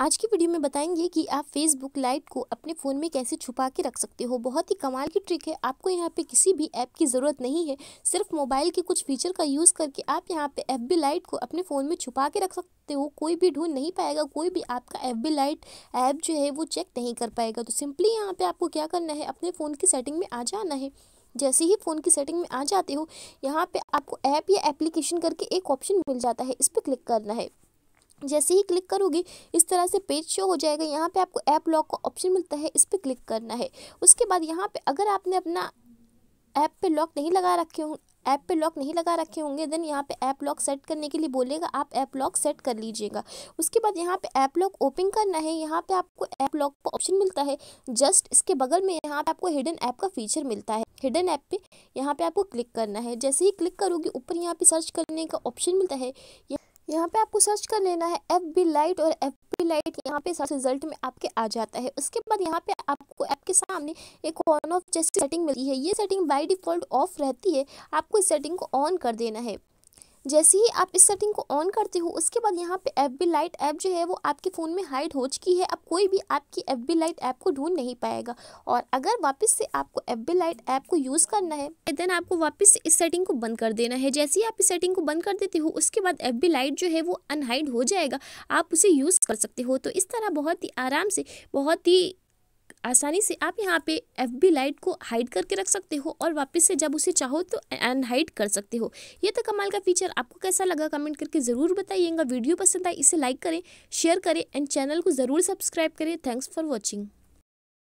आज की वीडियो में बताएंगे कि आप फेसबुक लाइट को अपने फ़ोन में कैसे छुपा के रख सकते हो बहुत ही कमाल की ट्रिक है आपको यहाँ पे किसी भी ऐप की ज़रूरत नहीं है सिर्फ मोबाइल के कुछ फीचर का यूज़ करके आप यहाँ पे एफ बी लाइट को अपने फ़ोन में छुपा के रख सकते हो कोई भी ढूंढ नहीं पाएगा कोई भी आपका एफ बी लाइट ऐप जो है वो चेक नहीं कर पाएगा तो सिंपली यहाँ पर आपको क्या करना है अपने फ़ोन की सेटिंग में आ जाना है जैसे ही फ़ोन की सेटिंग में आ जाते हो यहाँ पर आपको ऐप या एप्लीकेशन करके एक ऑप्शन मिल जाता है इस पर क्लिक करना है जैसे ही क्लिक करोगे इस तरह से पेज शो हो जाएगा यहाँ पे आपको ऐप लॉक का ऑप्शन मिलता है इस पर क्लिक करना है उसके बाद यहाँ पे अगर आपने अपना ऐप पे लॉक नहीं लगा रखे हों ऐप पे लॉक नहीं लगा रखे होंगे देन यहाँ पे ऐप लॉक सेट करने के लिए बोलेगा आप ऐप लॉक सेट कर लीजिएगा उसके बाद यहाँ पे ऐप लॉक ओपन करना है यहाँ पे आपको ऐप लॉक का ऑप्शन मिलता है जस्ट इसके बगल में यहाँ पे आपको हिडन ऐप का फीचर मिलता है हिडन ऐप पे यहाँ पे आपको क्लिक करना है जैसे ही क्लिक करोगे ऊपर यहाँ पे सर्च करने का ऑप्शन मिलता है यहाँ पे आपको सर्च कर लेना है एफ बी लाइट और एफ बी लाइट यहाँ पे सर्च रिजल्ट में आपके आ जाता है उसके बाद यहाँ पे आपको ऐप के सामने एक ऑन ऑफ जैसी सेटिंग मिलती है ये सेटिंग बाय डिफ़ॉल्ट ऑफ रहती है आपको इस सेटिंग को ऑन कर देना है जैसे ही आप इस सेटिंग को ऑन करते हो उसके बाद यहाँ पे एफ बी लाइट ऐप जो है वो आपके फ़ोन में हाइड हो चुकी है अब कोई भी आपकी एफ बी लाइट ऐप को ढूंढ नहीं पाएगा और अगर वापस से आपको एफ बी लाइट ऐप को यूज़ करना है देन आपको वापस से इस सेटिंग को बंद कर देना है जैसे ही आप इस सेटिंग को बंद कर देते हो उसके बाद एफ बी लाइट जो है वो अनहाइड हो जाएगा आप उसे यूज़ कर सकते हो तो इस तरह बहुत ही आराम से बहुत ही आसानी से आप यहाँ पे एफ बी लाइट को हाइड करके रख सकते हो और वापस से जब उसे चाहो तो अनहाइड कर सकते हो ये तो कमाल का फीचर आपको कैसा लगा कमेंट करके ज़रूर बताइएगा वीडियो पसंद आए इसे लाइक करें शेयर करें एंड चैनल को ज़रूर सब्सक्राइब करें थैंक्स फॉर वॉचिंग